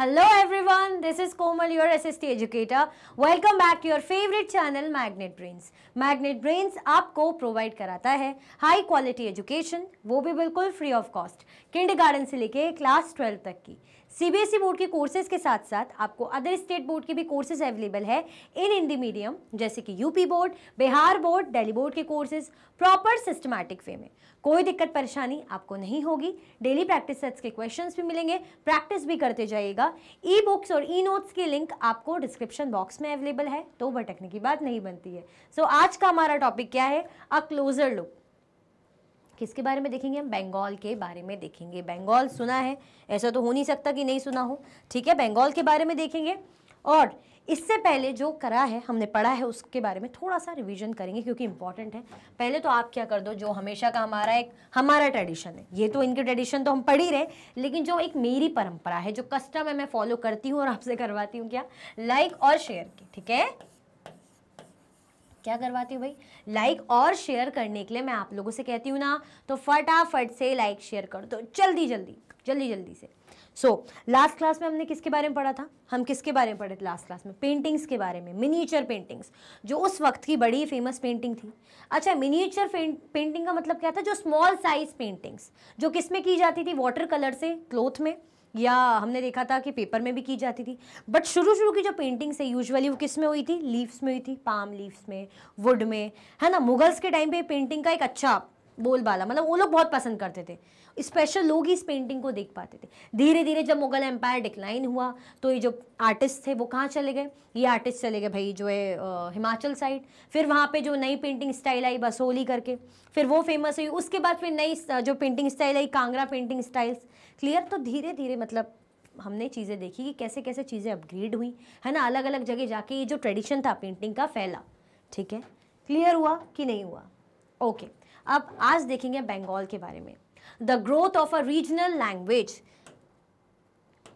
Hello everyone this is Komal your SST educator welcome back to your favourite channel Magnet Brains Magnet Brains आपको provide कराता है high quality education वो भी बिल्कुल free of cost kindergarten से लेके class twelve तक की सीबीएसई बोर्ड e के कोर्सेज के साथ साथ आपको अदर स्टेट बोर्ड के भी कोर्सेज अवेलेबल है इन हिंदी मीडियम जैसे कि UP board Bihar board Delhi board के कोर्सेज प्रॉपर सिस्टमैटिक वे में कोई दिक्कत परेशानी आपको नहीं होगी डेली प्रैक्टिस सेट्स के क्वेश्चंस भी मिलेंगे प्रैक्टिस भी करते जाइएगा ई बुक्स और ई नोट्स के लिंक आपको डिस्क्रिप्शन बॉक्स में अवेलेबल है तो भटकने की बात नहीं बनती है सो so, आज का हमारा टॉपिक क्या है अ क्लोजर लुक किसके बारे में देखेंगे हम बंगाल के बारे में देखेंगे बंगाल सुना है ऐसा तो हो नहीं सकता कि नहीं सुना हो ठीक है बंगाल के बारे में देखेंगे और इससे पहले जो करा है हमने पढ़ा है उसके बारे में थोड़ा सा रिवीजन करेंगे क्योंकि इम्पॉर्टेंट है पहले तो आप क्या कर दो जो हमेशा का हमारा एक हमारा ट्रेडिशन है ये तो इनके ट्रेडिशन तो हम पढ़ ही रहे लेकिन जो एक मेरी परंपरा है जो कस्टम है मैं फॉलो करती हूँ और आपसे करवाती हूँ क्या लाइक और शेयर की ठीक है क्या करवाती हूँ भाई लाइक और शेयर करने के लिए मैं आप लोगों से कहती हूँ ना तो फटाफट से लाइक शेयर कर दो जल्दी जल्दी जल्दी जल्दी से सो लास्ट क्लास में हमने किसके बारे में पढ़ा था हम किसके बारे में पढ़े थे लास्ट क्लास में पेंटिंग्स के बारे में मिनीचर पेंटिंग्स जो उस वक्त की बड़ी फेमस पेंटिंग थी अच्छा मिनीचर पेंटिंग का मतलब क्या था जो स्मॉल साइज पेंटिंग्स जो किस में की जाती थी वाटर कलर से क्लोथ में या हमने देखा था कि पेपर में भी की जाती थी बट शुरू शुरू की जो पेंटिंग्स है यूजुअली वो किस में हुई थी लीव्स में हुई थी पाम लीव्स में वुड में है ना मुगल्स के टाइम पे पेंटिंग का एक अच्छा बोलबाला मतलब वो लोग बहुत पसंद करते थे स्पेशल लोग ही इस पेंटिंग को देख पाते थे धीरे धीरे जब मुगल एम्पायर डिक्लाइन हुआ तो ये जो आर्टिस्ट थे वो कहाँ चले गए ये आर्टिस्ट चले गए भाई जो है हिमाचल साइड फिर वहाँ पे जो नई पेंटिंग स्टाइल आई बसोली करके फिर वो फेमस हुई उसके बाद फिर नई जो पेंटिंग स्टाइल आई कांगड़ा पेंटिंग स्टाइल्स क्लियर तो धीरे धीरे मतलब हमने चीज़ें देखी कि कैसे कैसे चीज़ें अपग्रेड हुई है ना अलग अलग जगह जाके ये जो ट्रेडिशन था पेंटिंग का फैला ठीक है क्लियर हुआ कि नहीं हुआ ओके अब आज देखेंगे बंगाल के बारे में the growth of a regional language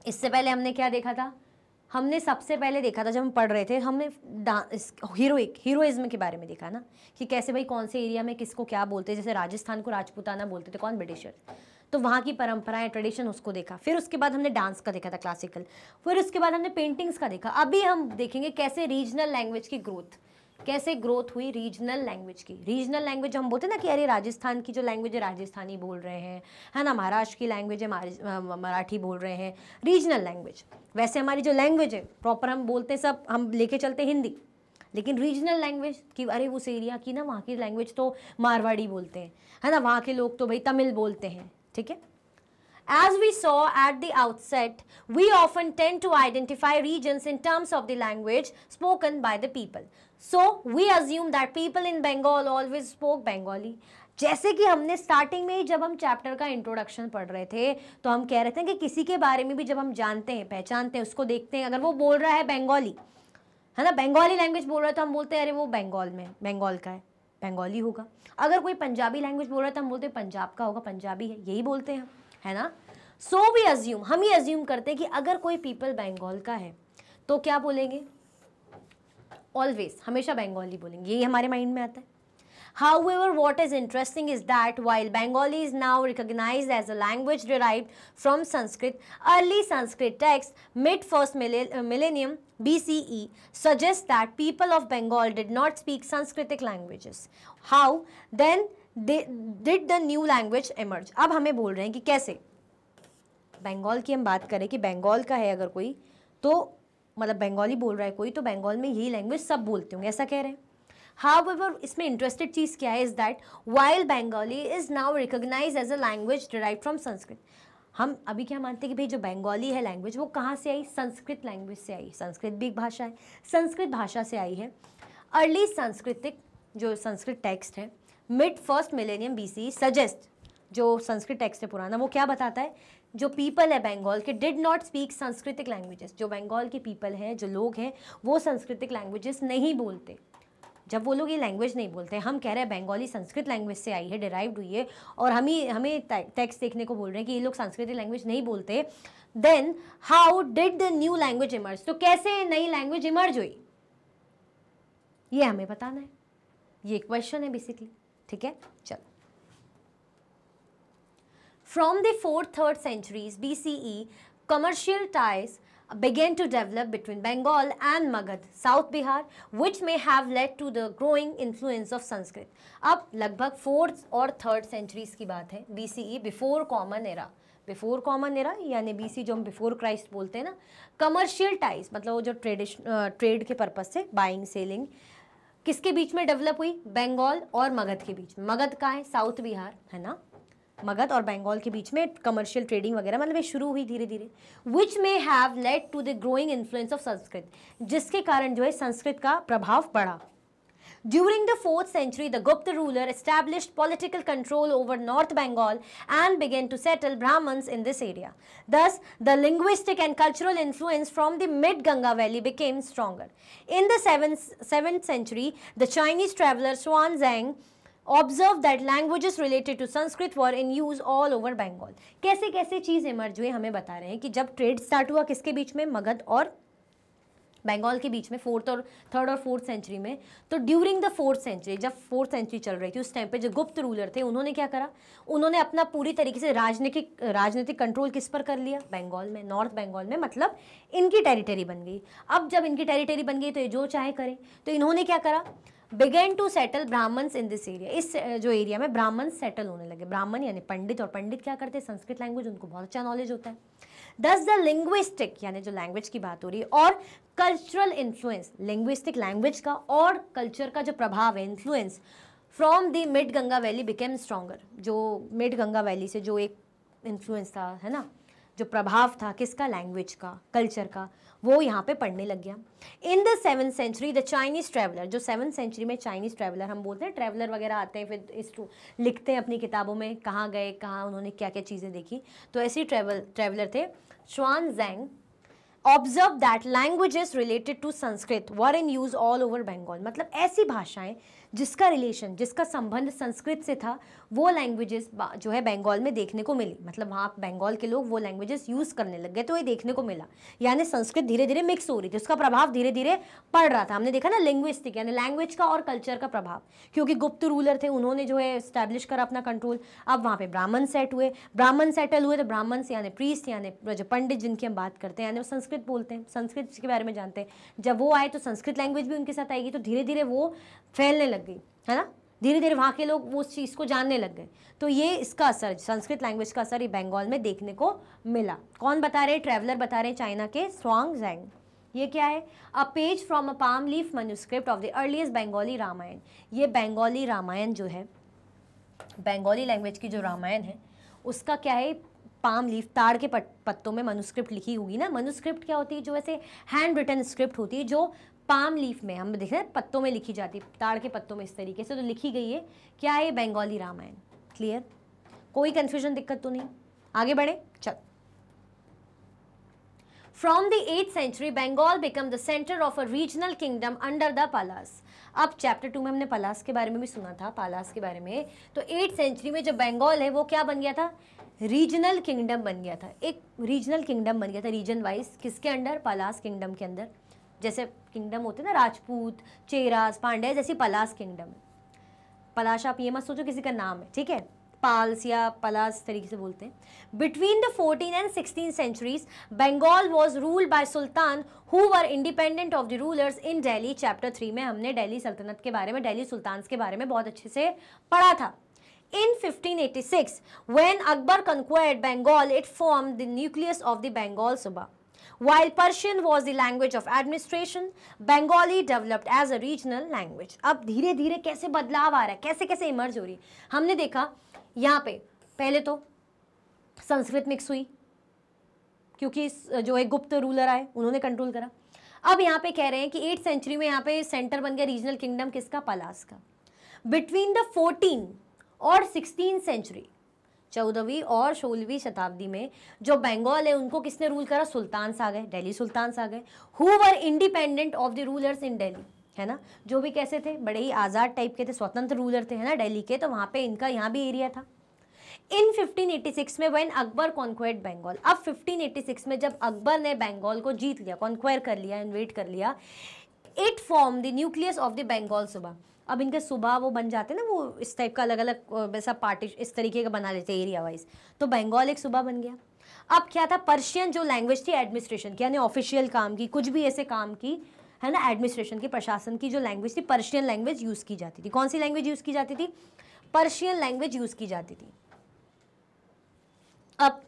इससे पहले हमने क्या देखा था हमने सबसे पहले देखा था जब हम पढ़ रहे थे हमने हीरोइक हीरोइज्म के बारे में देखा ना कि कैसे भाई कौन से एरिया में किसको क्या बोलते जैसे राजस्थान को राजपूताना बोलते थे कौन ब्रिटिशर तो वहाँ की परंपराएं ट्रेडिशन उसको देखा फिर उसके बाद हमने डांस का देखा था क्लासिकल फिर उसके बाद हमने पेंटिंग्स का देखा अभी हम देखेंगे कैसे रीजनल लैंग्वेज की ग्रोथ कैसे ग्रोथ हुई रीजनल लैंग्वेज की रीजनल लैंग्वेज हम बोलते हैं ना कि अरे राजस्थान की जो लैंग्वेज है राजस्थानी बोल रहे हैं है ना महाराष्ट्र की लैंग्वेज है मराठी बोल रहे हैं रीजनल लैंग्वेज वैसे हमारी जो लैंग्वेज है प्रॉपर हम बोलते हैं सब हम लेके चलते हिंदी लेकिन रीजनल लैंग्वेज कि अरे उस एरिया की ना वहाँ की लैंग्वेज तो मारवाड़ी बोलते हैं है ना वहाँ के लोग तो भाई तमिल बोलते हैं ठीक है As we saw at the outset, we often tend to identify regions in terms of the language spoken by the people. So, we assume that people in Bengal always spoke Bengali. जैसे कि हमने starting में ही जब हम chapter का introduction पढ़ रहे थे तो हम कह रहे थे कि किसी के बारे में भी जब हम जानते हैं पहचानते हैं उसको देखते हैं अगर वो बोल रहा है बंगाली है ना बंगाली लैंग्वेज बोल रहा है तो हम बोलते हैं अरे वो बंगाल में बंगाल का है बंगाली होगा अगर कोई पंजाबी लैंग्वेज बोल रहा है तो हम बोलते हैं पंजाब का होगा पंजाबी है यही बोलते हैं है ना सो वी अज्यूम हम ये अज्यूम करते हैं कि अगर कोई पीपल बंगाल का है तो क्या बोलेंगे ऑलवेज हमेशा बंगाली बोलेंगे यही हमारे माइंड में आता है however what is interesting is that while Bengali is now recognise as a language derive from Sanskrit early Sanskrit texts mid first millennium BCE suggests that people of Bengal did not speak Sanskritic languages. How then they, did the new language emerge? अब हमें बोल रहे हैं कि कैसे बंगाल की हम बात करें कि बंगाल का है अगर कोई तो मतलब बंगाली बोल रहा है कोई तो बंगाल में यही लैंग्वेज सब बोलते होंगे ऐसा कह रहे हैं हाउ एवर इसमें इंटरेस्टेड चीज़ क्या है is that while Bengali is now recognise as a language derive from Sanskrit हम अभी क्या मानते हैं कि भाई जो बंगाली है लैंग्वेज वो कहाँ से आई संस्कृत लैंग्वेज से आई संस्कृत भी एक भाषा है संस्कृत भाषा से आई है अर्ली सांस्कृतिक जो संस्कृत टेक्स्ट है mid first millennium C suggest जो संस्कृत टेक्स्ट है पुराना वो क्या बताता है जो पीपल है बंगाल के did not speak Sanskritic languages जो बंगाल के पीपल हैं जो लोग हैं वो संस्कृतिक लैंग्वेजेस नहीं बोलते जब वो लोग ये लैंग्वेज नहीं बोलते हम कह रहे हैं बंगाली संस्कृत लैंग्वेज से आई है डिराइव्ड हुई है और हम ही हमें टेक्स्ट देखने को बोल रहे हैं कि ये लोग संस्कृत लैंग्वेज नहीं बोलते then how did the new language emerge तो कैसे नई लैंग्वेज इमर्ज हुई ये हमें बताना है ये क्वेश्चन है बेसिकली ठीक है चलो from the fourth third centuries B C E commercial ties began to develop between Bengal and Magadh, South Bihar, which may have led to the growing influence of Sanskrit. अब लगभग fourth और third centuries की बात है B C E before common era before common era यानी B C e जो हम before Christ बोलते हैं ना कमर्शियल टाइज मतलब वो जो ट्रेडिशन ट्रेड के पर्पज से बाइंग सेलिंग किसके बीच में डेवलप हुई बंगाल और मगध के बीच मगध का है साउथ बिहार है ना मगध और बंगाल के बीच में कमर्शियल ट्रेडिंग वगैरह मतलब शुरू हुई धीरे धीरे which may have led to the growing influence of Sanskrit जिसके कारण जो है संस्कृत का प्रभाव बढ़ा during the fourth century the Gupta ruler establish political control over north Bengal and begin to settle Brahmans in this area thus the linguistic and cultural influence from the mid Ganga valley became stronger in the seven seventh century the Chinese traveller Xuanzang observe that languages related to Sanskrit were in use all over Bengal कैसे कैसे चीज़ emerge हुई हमें बता रहे हैं कि जब trade start हुआ किसके बीच में मगध और बंगाल के बीच में फोर्थ और थर्ड और फोर्थ सेंचुरी में तो ड्यूरिंग द फोर्थ सेंचुरी जब फोर्थ सेंचुरी चल रही थी उस टाइम पे जो गुप्त रूलर थे उन्होंने क्या करा उन्होंने अपना पूरी तरीके से राजनीतिक राजनीतिक कंट्रोल किस पर कर लिया बंगाल में नॉर्थ बंगाल में मतलब इनकी टेरिटरी बन गई अब जब इनकी टेरिटरी बन गई तो ये जो चाहे करें तो इन्होंने क्या करा begin to settle Brahmans in this area इस जो एरिया में ब्राह्मण सेटल होने लगे ब्राह्मण यानी पंडित और पंडित क्या करते हैं संस्कृत लैंग्वेज उनको बहुत अच्छा नॉलेज होता है दस द लिंग्विस्टिक यानी जो लैंग्वेज की बात हो रही है और कल्चरल इन्फ्लुएंस लिंग्विस्टिक लैंग्वेज का और कल्चर का जो प्रभाव है influence from the mid Ganga valley became stronger जो मिड गंगा वैली से जो एक इन्फ्लुएंस था है ना जो प्रभाव था किसका लैंग्वेज का कल्चर का वो यहाँ पे पढ़ने लग गया in the seven century the Chinese traveller जो सेवन सेंचुरी में चाइनीज़ ट्रैवलर हम बोलते हैं ट्रैवलर वगैरह आते हैं फिर इस लिखते हैं अपनी किताबों में कहाँ गए कहाँ उन्होंने क्या क्या चीज़ें देखी तो ऐसे ट्रैवल ट्रैवलर थे Xuanzang observe that language is related to Sanskrit were in use all over Bengal मतलब ऐसी भाषाएं जिसका रिलेशन जिसका संबंध संस्कृत से था वो लैंग्वेजेस जो है बंगाल में देखने को मिली मतलब वहाँ बंगाल के लोग वो लैंग्वेजेस यूज़ करने लग गए तो ये देखने को मिला यानी संस्कृत धीरे धीरे मिक्स हो रही थी उसका प्रभाव धीरे धीरे पड़ रहा था हमने देखा ना लिंग्विस्टिक यानी लैंग्वेज का और कल्चर का प्रभाव क्योंकि गुप्त रूलर थे उन्होंने जो है स्टैब्लिश करा अपना कंट्रोल अब वहाँ पर ब्राह्मण सेट हुए ब्राह्मण सेटल हुए तो ब्राह्मण्स यानी प्रीस यानी जो पंडित जिनकी हम बात करते हैं यानी वो संस्कृत बोलते हैं संस्कृत के बारे में जानते हैं जब वो आए तो संस्कृत लैंग्वेज भी उनके साथ आएगी तो धीरे धीरे वो फैलने लग लग गई है ना धीरे धीरे वहाँ के लोग वो उस चीज़ को जानने लग गए तो ये इसका असर संस्कृत लैंग्वेज का असर ये बंगाल में देखने को मिला कौन बता रहे ट्रैवलर बता रहे चाइना के स्वांग जैंग ये क्या है a page from a palm leaf manuscript of the earliest Bengali Ramayana ये बंगाली रामायण जो है बंगाली लैंग्वेज की जो रामायण है उसका क्या है पाम लीफ ताड़ के पत्तों में मनुस्क्रिप्ट लिखी होगी ना मनुस्क्रिप्ट क्या होती है जो ऐसे हैंड रिटन स्क्रिप्ट होती है जो पाम लीफ में हम देख रहे हैं पत्तों में लिखी जाती है ताड़ के पत्तों में इस तरीके से तो लिखी गई है क्या है बंगाली रामायण क्लियर कोई कंफ्यूजन दिक्कत तो नहीं आगे बढ़े चल from the eighth century Bengal become the centre of a regional kingdom under the Palas अब चैप्टर टू में हमने पालास के बारे में भी सुना था पालास के बारे में तो एट सेंचुरी में जो बंगाल है वो क्या बन गया था रीजनल किंगडम बन गया था एक रीजनल किंगडम बन गया था रीजन वाइज किसके अंडर पालास किंगडम के अंदर जैसे किंगडम होते हैं ना राजपूत चेरास पांडे जैसी पलास किंगडम है पलाश आप ये मत सोचो किसी का नाम है ठीक है पाल्स या पलास तरीके से बोलते हैं between the fourteen and sixteen centuries Bengal was ruled by sultan who are independent of the rulers in Delhi chapter three में हमने डेली सल्तनत के बारे में डेली सुल्तान्स के बारे में बहुत अच्छे से पढ़ा था In 1586, when Akbar conquered Bengal, it formed the nucleus of the Bengal Subah. While Persian was the language of administration, Bengali developed as a regional language. अब धीरे धीरे कैसे बदलाव आ रहा है कैसे कैसे इमर्ज हो रही है हमने देखा यहाँ पे पहले तो संस्कृत मिक्स हुई क्योंकि जो एक गुप्त रूलर आए उन्होंने कंट्रोल करा अब यहाँ पे कह रहे हैं कि एट सेंचुरी में यहाँ पे सेंटर बन गया रीजनल किंगडम किसका पलास का बिटवीन द फोर्टीन और सिक्सटीन सेंचुरी चौदहवीं और सोलहवीं शताब्दी में जो बंगाल है उनको किसने रूल करा सुल्तान आ गए दिल्ली सुल्तान आ गए who were independent of the rulers in Delhi है ना जो भी कैसे थे बड़े ही आज़ाद टाइप के थे स्वतंत्र रूलर थे है ना दिल्ली के तो वहाँ पे इनका यहाँ भी एरिया था इन 1586 में वेन अकबर कॉन्क्वेट बंगाल अब 1586 में जब अकबर ने बंगाल को जीत लिया कॉन्क्वायर कर लिया इन्वेट कर लिया it form the nucleus of the Bengal suba अब इनके सुबह वो बन जाते हैं ना वो इस टाइप का अलग अलग वैसा पार्टी इस तरीके का बना लेते हैं एरिया वाइज तो बंगाल एक सुबह बन गया अब क्या था पर्शियन जो लैंग्वेज थी एडमिनिस्ट्रेशन की यानी ऑफिशियल काम की कुछ भी ऐसे काम की है ना एडमिनिस्ट्रेशन की प्रशासन की जो लैंग्वेज थी पर्शियन लैंग्वेज यूज़ की जाती थी कौन सी लैंग्वेज यूज़ की जाती थी पर्शियन लैंग्वेज यूज़ की जाती थी अब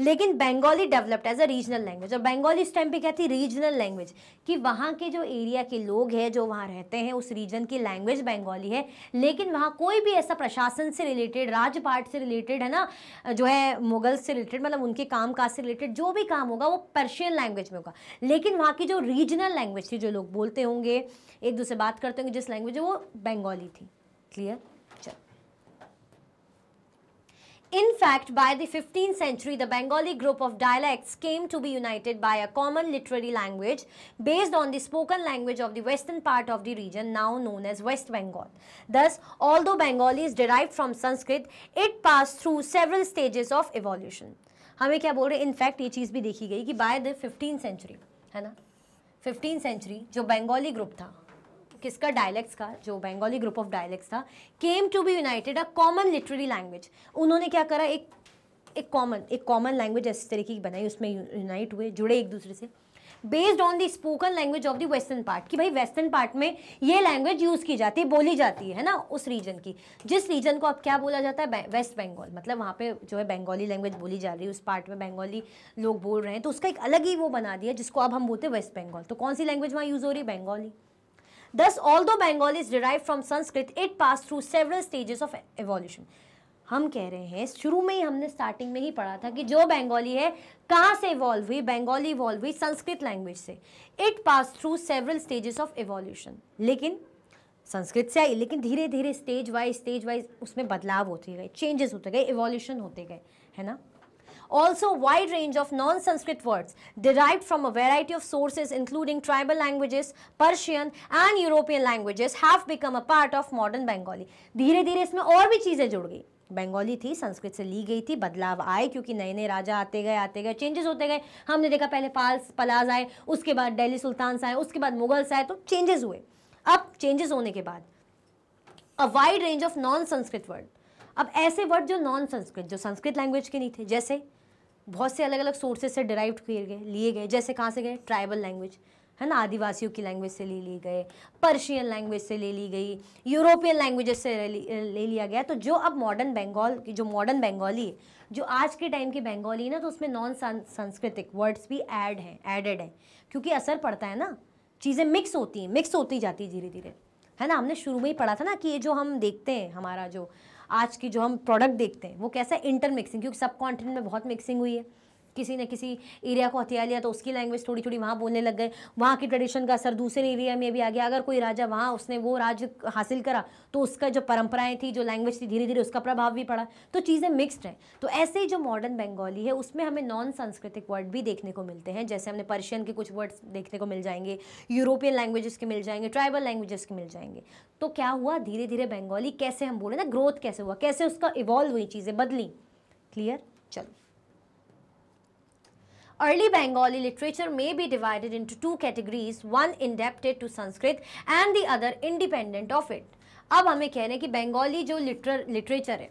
लेकिन Bengali developed as a regional language और बंगाली इस टाइम पे क्या थी रीजनल लैंग्वेज कि वहाँ के जो एरिया के लोग हैं जो वहाँ रहते हैं उस रीजन की लैंग्वेज बंगाली है लेकिन वहाँ कोई भी ऐसा प्रशासन से रिलेटेड राजपाट से रिलेटेड है ना जो है मुगल से रिलेटेड मतलब उनके काम काज से रिलेटेड जो भी काम होगा वो पर्शियन लैंग्वेज में होगा लेकिन वहाँ की जो रीजनल लैंग्वेज थी जो लोग बोलते होंगे एक दूसरे बात करते होंगे जिस लैंग्वेज वो बंगाली थी clear In fact, by the 15th century, the Bengali group of dialects came to be united by a common literary language based on the spoken language of the western part of the region now known as West Bengal. Thus, although Bengali is derived from Sanskrit, it passed through several stages of evolution. हमें क्या बोल रहे हैं in fact ये चीज़ भी देखी गई कि बाय द फिफ्टीन सेंचुरी है ना फिफ्टीन सेंचुरी जो बंगाली ग्रुप था किसका डायलैक्ट्स का जो बंगाली ग्रुप ऑफ डायलैक्ट्स था came to be united a common literary language उन्होंने क्या करा एक एक कॉमन एक कॉमन लैंग्वेज ऐसे तरीके की बनाई उसमें यूनाइट हुए जुड़े एक दूसरे से based on the spoken language of the western part कि भाई वेस्टर्न पार्ट में ये लैंग्वेज यूज़ की जाती है बोली जाती है ना उस रीजन की जिस रीजन को अब क्या बोला जाता है वेस्ट बंगाल मतलब वहाँ पे जो है बंगाली लैंग्वेज बोली जा रही है उस पार्ट में बंगाली लोग बोल रहे हैं तो उसका एक अलग ही वो बना दिया जिसको अब हम बोलते हैं वेस्ट बंगाल तो कौन सी लैंग्वेज वहाँ यूज़ हो रही है बंगाली दस although Bengali is derive from Sanskrit it pass through several stages of evolution हम कह रहे हैं शुरू में ही हमने स्टार्टिंग में ही पढ़ा था कि जो बंगाली है कहाँ से इवॉल्व हुई बंगाली इवॉल्व हुई संस्कृत लैंग्वेज से it pass through several stages of evolution लेकिन संस्कृत से आई लेकिन धीरे धीरे स्टेज वाइज स्टेज वाइज उसमें बदलाव होते गए चेंजेस होते गए इवोल्यूशन होते गए है ना also wide range of non-Sanskrit words derived from a variety of sources including tribal languages, Persian and European languages have become a part of modern Bengali. धीरे धीरे इसमें और भी चीज़ें जुड़ गई बंगाली थी संस्कृत से ली गई थी बदलाव आए क्योंकि नए नए राजा आते गए आते गए चेंजेस होते गए हमने देखा पहले पाल्स पलाज आए उसके बाद दिल्ली सुल्तान्स आए उसके बाद मुगल्स आए तो चेंजेस हुए अब चेंजेस होने के बाद a wide range of non Sanskrit word अब ऐसे वर्ड जो नॉन संस्कृत जो संस्कृत लैंग्वेज के नहीं थे जैसे बहुत से अलग अलग सोर्सेज से डिराइव किए गए लिए गए जैसे कहाँ से गए ट्राइबल लैंग्वेज है ना आदिवासियों की लैंग्वेज से ले लिए गए पर्शियन लैंग्वेज से ले ली गई यूरोपियन लैंग्वेजेस से ले लिया गया तो जो अब मॉडर्न बंगाल की जो मॉडर्न बंगाली है जो आज के टाइम की बंगाली है ना तो उसमें नॉन सांस्कृतिक वर्ड्स भी ऐड हैं एडेड हैं क्योंकि असर पड़ता है ना चीज़ें मिक्स होती हैं मिक्स होती जाती है धीरे धीरे है ना हमने शुरू में ही पढ़ा था ना कि ये जो हम देखते हैं हमारा जो आज की जो हम प्रोडक्ट देखते हैं वो कैसा है इंटरमिक्सिंग क्योंकि सब कॉन्टिनेंट में बहुत मिक्सिंग हुई है किसी ने किसी एरिया को हथिया लिया तो उसकी लैंग्वेज थोड़ी थोड़ी वहाँ बोलने लग गए वहाँ की ट्रेडिशन का असर दूसरे एरिया में भी आ गया अगर कोई राजा वहाँ उसने वो राज हासिल करा तो उसका जो परंपराएं थी जो लैंग्वेज थी धीरे धीरे उसका प्रभाव भी पड़ा तो चीज़ें मिक्सड हैं तो ऐसे ही जो मॉडर्न बंगाली है उसमें हमें नॉन सांस्कृतिक वर्ड भी देखने को मिलते हैं जैसे हमने पर्शियन के कुछ वर्ड्स देखने को मिल जाएंगे यूरोपियन लैंग्वेजेस के मिल जाएंगे ट्राइबल लैंग्वेजेस के मिल जाएंगे तो क्या हुआ धीरे धीरे बंगाली कैसे हम बोले ना ग्रोथ कैसे हुआ कैसे उसका इवॉल्व हुई चीज़ें बदली क्लियर चलो Early Bengali literature may be divided into two categories, one indebted to Sanskrit and the other independent of it. अब हमें कह रहे हैं कि बंगाली जो लिटर लिटरेचर है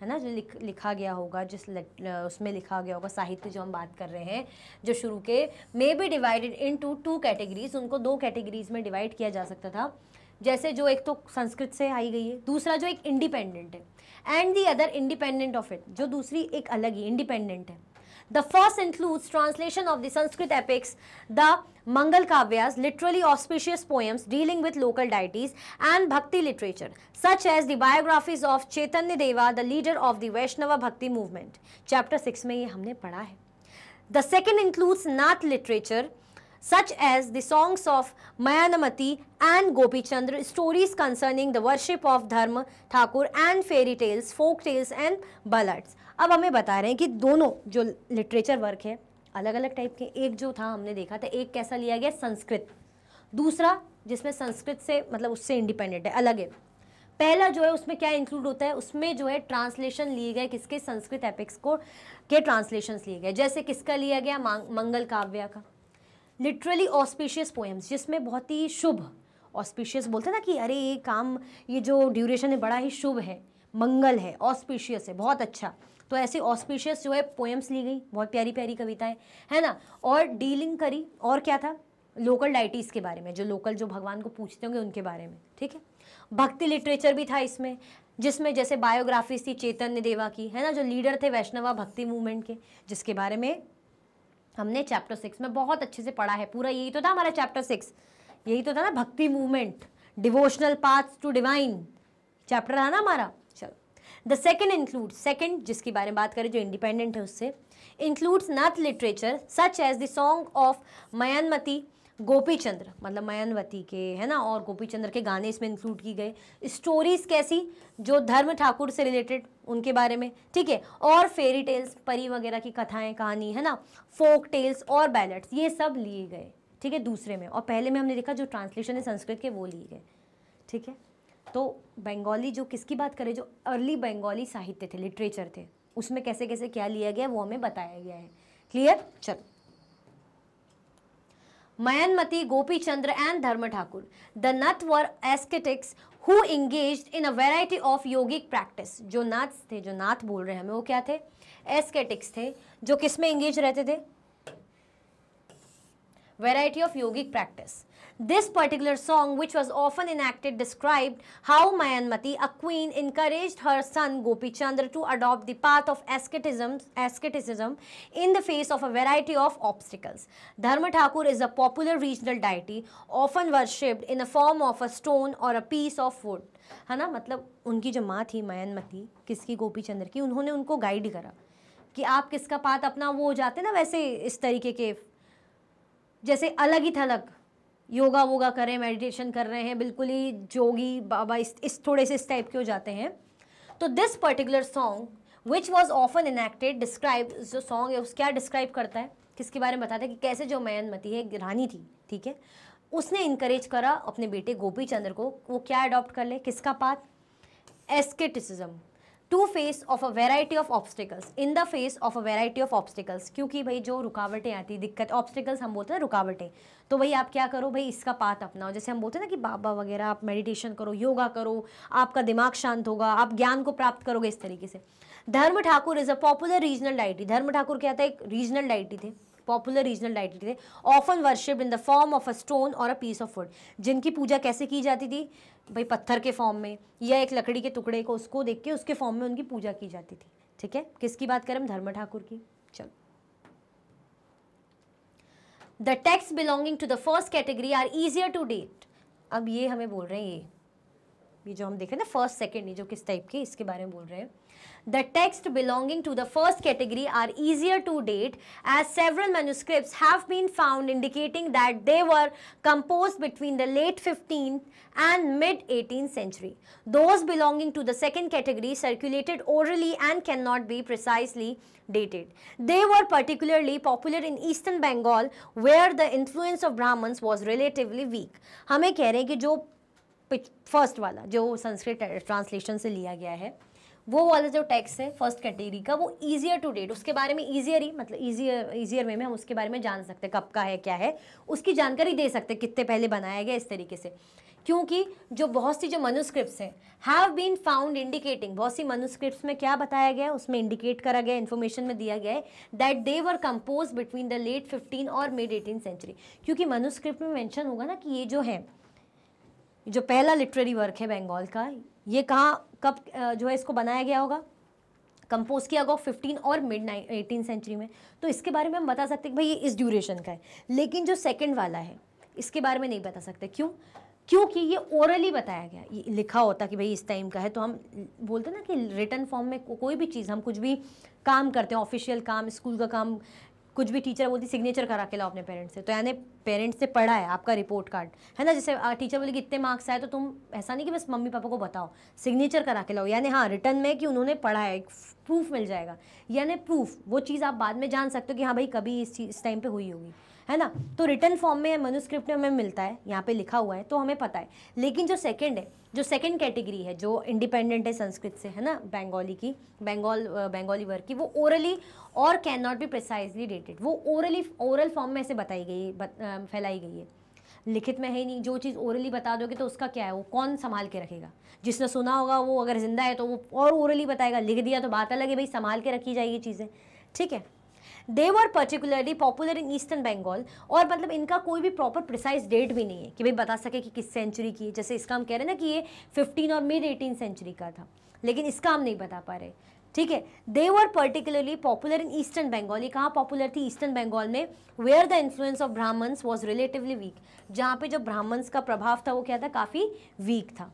है ना जो लिख लिखा गया होगा जिस उसमें लिखा गया होगा साहित्य जो हम बात कर रहे हैं जो शुरू के may be divided into two categories उनको दो कैटेगरीज में डिवाइड किया जा सकता था जैसे जो एक तो संस्कृत से आई गई है दूसरा जो एक इंडिपेंडेंट है and the other independent of it जो दूसरी एक अलग ही इंडिपेंडेंट है The first includes translation of the Sanskrit epics, the Mangal Kavyas, literally auspicious poems dealing with local deities, and Bhakti literature, such as the biographies of Chaitanya Deva, the leader of the Vaishnava Bhakti movement. Chapter 6 में ये हमने पढ़ा है. The second includes Nath literature, such as the songs of Mayanamati and Gopichandra, stories concerning the worship of Dharma, Thakur and fairy tales, folk tales and ballads. अब हमें बता रहे हैं कि दोनों जो लिटरेचर वर्क है अलग अलग टाइप के एक जो था हमने देखा था एक कैसा लिया गया संस्कृत दूसरा जिसमें संस्कृत से मतलब उससे इंडिपेंडेंट है अलग है पहला जो है उसमें क्या इंक्लूड होता है उसमें जो है ट्रांसलेशन लिए गए किसके संस्कृत एपिक्स को के ट्रांसलेशन लिए गए जैसे किसका लिया गया मंगल काव्य का लिटरली ऑस्पिशियस पोएम्स जिसमें बहुत ही शुभ ऑस्पिशियस बोलते ना कि अरे ये काम ये जो ड्यूरेशन है बड़ा ही शुभ है मंगल है ऑस्पिशियस है बहुत अच्छा तो ऐसे ऑस्पिशियस जो है पोएम्स ली गई बहुत प्यारी प्यारी कविताएं है ना और डीलिंग करी और क्या था लोकल डाइटीज़ के बारे में जो लोकल जो भगवान को पूछते होंगे उनके बारे में ठीक है भक्ति लिटरेचर भी था इसमें जिसमें जैसे बायोग्राफीज थी चैतन्य देवा की है ना जो लीडर थे वैष्णवा भक्ति मूवमेंट के जिसके बारे में हमने चैप्टर सिक्स में बहुत अच्छे से पढ़ा है पूरा यही तो था हमारा चैप्टर सिक्स यही तो था ना bhakti movement devotional path to divine chapter था ना हमारा द सेकेंड इंक्लूड सेकेंड जिसके बारे में बात करें जो इंडिपेंडेंट है उससे includes Nath literature such as the song of Maynamati Gopi Chandra मतलब मयानवती के है ना और गोपी चंद्र के गाने इसमें इंक्लूड की गए स्टोरीज कैसी जो धर्म ठाकुर से रिलेटेड उनके बारे में ठीक है और फेरी टेल्स परी वगैरह की कथाएं कहानी है ना फोक टेल्स और बैलेट्स ये सब लिए गए ठीक है दूसरे में और पहले में हमने देखा जो ट्रांसलेशन है संस्कृत के वो लिए गए ठीक है तो बंगाली जो किसकी बात करें जो अर्ली बंगाली साहित्य थे लिटरेचर थे उसमें कैसे कैसे क्या लिया गया वो हमें बताया गया है क्लियर चलो मयनमती गोपी Chandra and Dharma Thakur the Nath were ascetics who engaged in a variety of yogic जो नाथ थे जो नाथ बोल रहे हैं हमें वो क्या थे एस्केटिक्स थे जो किसमें एंगेज इंगेज रहते थे variety of yogic practice This particular song, which was often enacted, described how Mayanmati, a queen, encouraged her son Gopichandra to adopt the path of asceticism, asceticism in the face of a variety of obstacles. Dharma Thakur is a popular regional deity, often worshiped in a form of a stone or a piece of wood. है ना मतलब उनकी जो माँ थी मयनमती किसकी गोपी चंद्र की उन्होंने उनको गाइड करा कि आप किसका पात अपना वो हो जाते ना वैसे इस तरीके के जैसे अलग ही थलग योगा वोगा करें मेडिटेशन कर रहे हैं बिल्कुल ही जोगी बाबा इस, इस थोड़े से इस टाइप के हो जाते हैं तो this particular song which was often enacted describe जो सॉन्ग है उस क्या डिस्क्राइब करता है किसके बारे में बताता है कि कैसे जो मयनमती है रानी थी ठीक है उसने इनक्रेज करा अपने बेटे गोपी चंद्र को वो क्या अडॉप्ट कर ले किसका path asceticism to face of a variety of obstacles in the face of a variety of obstacles क्योंकि भाई जो रुकावटें आती दिक्कत ऑब्स्टिकल्स हम बोलते हैं रुकावटें तो भाई आप क्या करो भाई इसका पात अपनाओ जैसे हम बोलते हैं ना कि बाबा वगैरह आप मेडिटेशन करो योगा करो आपका दिमाग शांत होगा आप ज्ञान को प्राप्त करोगे इस तरीके से Dharma Thakur is a popular regional deity Dharma Thakur क्या था एक रीजनल डाइटी थे पॉपुलर रीजनल डाइटी थे often worship in the form of a stone और अ पीस ऑफ वुड जिनकी पूजा कैसे की जाती थी भाई पत्थर के फॉर्म में या एक लकड़ी के टुकड़े को उसको देख के उसके फॉर्म में उनकी पूजा की जाती थी ठीक है किसकी बात करें हम धर्म ठाकुर की चलो the texts belonging to the first category are easier to date अब ये हमें बोल रहे हैं ये ये जो हम देखें ना फर्स्ट सेकेंड ये जो किस टाइप के इसके बारे में बोल रहे हैं the texts belonging to the first category are easier to date as several manuscripts have been found indicating that they were composed between the late 15th and mid 18th century. Those belonging to the second category circulated orally and cannot be precisely dated. They were particularly popular in eastern Bengal where the influence of Brahmins was relatively weak. हमें कह रहे हैं कि जो first वाला जो Sanskrit translation से लिया गया है वो वाला जो टैक्स है फर्स्ट कैटेगरी का वो ईजियर टू डेट उसके बारे में ईजियर ही मतलब ईजियर ईजियर वे में हम उसके बारे में जान सकते हैं कब का है क्या है उसकी जानकारी दे सकते हैं कितने पहले बनाया गया इस तरीके से क्योंकि जो बहुत सी जो मनुस्क्रिप्ट हैं हैव बीन फाउंड इंडिकेटिंग बहुत सी मनुस्क्रिप्ट में क्या बताया गया उसमें इंडिकेट करा गया इन्फॉर्मेशन में दिया गया है that they were compose between the late fifteen और मिड एटीन सेंचुरी क्योंकि मनुस्क्रिप्ट में मैंशन होगा ना कि ये जो है जो पहला लिटरेरी वर्क है बंगाल का ये कहाँ कब जो है इसको बनाया गया होगा कंपोज किया गया फिफ्टीन और मिड नाइन एटीन सेंचुरी में तो इसके बारे में हम बता सकते हैं भाई ये इस ड्यूरेशन का है लेकिन जो सेकेंड वाला है इसके बारे में नहीं बता सकते क्यों क्योंकि ये ओरली बताया गया ये लिखा होता कि भाई इस टाइम का है तो हम बोलते ना कि रिटर्न फॉर्म में को, कोई भी चीज़ हम कुछ भी काम करते हैं ऑफिशियल काम स्कूल का काम कुछ भी टीचर बोलती सिग्नेचर करा के लाओ अपने पेरेंट्स से तो यानी पेरेंट्स से पढ़ा है आपका रिपोर्ट कार्ड है ना जैसे टीचर बोले कि इतने मार्क्स आए तो तुम ऐसा नहीं कि बस मम्मी पापा को बताओ सिग्नेचर करा के लाओ यानी हाँ रिटर्न में कि उन्होंने पढ़ा है एक प्रूफ मिल जाएगा यानी प्रूफ वो चीज़ आप बाद में जान सकते हो कि हाँ भाई कभी इस इस टाइम पर हुई होगी है ना तो रिटर्न फॉर्म में मनुस्क्रिप्ट में हमें मिलता है यहाँ पे लिखा हुआ है तो हमें पता है लेकिन जो सेकंड है जो सेकंड कैटेगरी है जो इंडिपेंडेंट है संस्कृत से है ना बंगाली की बंगाल बंगाली वर्ग की वो ओरली और can not be precisely dated वो ओरली ओरल फॉर्म में ऐसे बताई गई बत, फैलाई गई है लिखित में है नहीं जो चीज़ ओरली बता दोगे तो उसका क्या है वो कौन संभाल के रखेगा जिसने सुना होगा वो अगर ज़िंदा है तो वो और ओरली बताएगा लिख दिया तो बात अलग है भाई संभाल के रखी जाएगी चीज़ें ठीक है they were particularly popular in eastern Bengal और मतलब इनका कोई भी प्रॉपर प्रिसाइज डेट भी नहीं है कि भाई बता सके कि किस सेंचुरी की है जैसे इसका हम कह रहे हैं ना कि ये फिफ्टीन और मिड एटीन सेंचुरी का था लेकिन इसका हम नहीं बता पा रहे ठीक है they were particularly popular in eastern Bengal ये कहाँ पॉपुलर थी ईस्टर्न बंगाल में where the influence of Brahmans was relatively weak जहाँ पे जो ब्राह्मण्स का प्रभाव था वो क्या था काफ़ी वीक था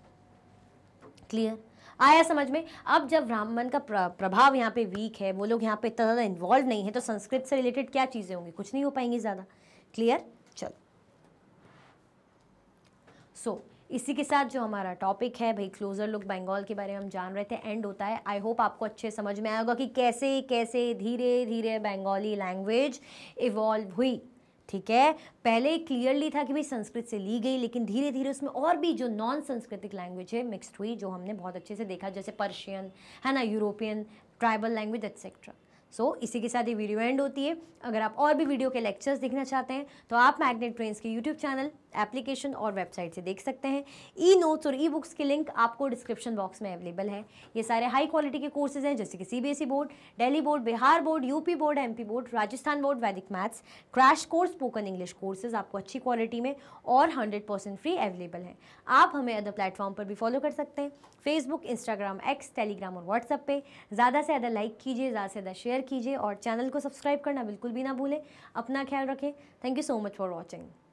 क्लियर आया समझ में अब जब ब्राह्मण का प्रभाव यहाँ पे वीक है वो लोग यहाँ पे इतना ज़्यादा इन्वॉल्व नहीं है तो संस्कृत से रिलेटेड क्या चीज़ें होंगी कुछ नहीं हो पाएंगी ज़्यादा क्लियर चलो सो इसी के साथ जो हमारा टॉपिक है भाई क्लोज़र लुक बंगाल के बारे में हम जान रहे थे एंड होता है आई होप आपको अच्छे समझ में आएगा कि कैसे कैसे धीरे धीरे बंगाली लैंग्वेज इवॉल्व हुई ठीक है पहले क्लियरली था कि भाई संस्कृत से ली गई लेकिन धीरे धीरे उसमें और भी जो नॉन संस्कृतिक लैंग्वेज है मिक्सड हुई जो हमने बहुत अच्छे से देखा जैसे पर्शियन है ना European tribal language etcetera so so, इसी के साथ ये वीडियो एंड होती है अगर आप और भी वीडियो के लेक्चर्स देखना चाहते हैं तो आप मैग्नेट ट्रेंस के यूट्यूब चैनल एप्लीकेशन और वेबसाइट से देख सकते हैं ई नोट्स और ई बुक्स के लिंक आपको डिस्क्रिप्शन बॉक्स में अवेलेबल है ये सारे हाई क्वालिटी के कोर्सेज हैं जैसे कि CBSE board Delhi board Bihar board UP board MP board Rajasthan board Vedic maths crash course spoken English courses आपको अच्छी क्वालिटी में और हंड्रेड परसेंट फ्री अवेलेबल है आप हमें अदर प्लेटफॉर्म पर भी फॉलो कर सकते हैं फेसबुक इंस्टाग्राम एक्स टेलीग्राम और व्हाट्सएप पर ज़्यादा से ज़्यादा लाइक कीजिए ज़्यादा से ज़्यादा शेयर कीजिए और चैनल को सब्सक्राइब करना बिल्कुल भी ना भूलें अपना ख्याल रखें thank you so much for watching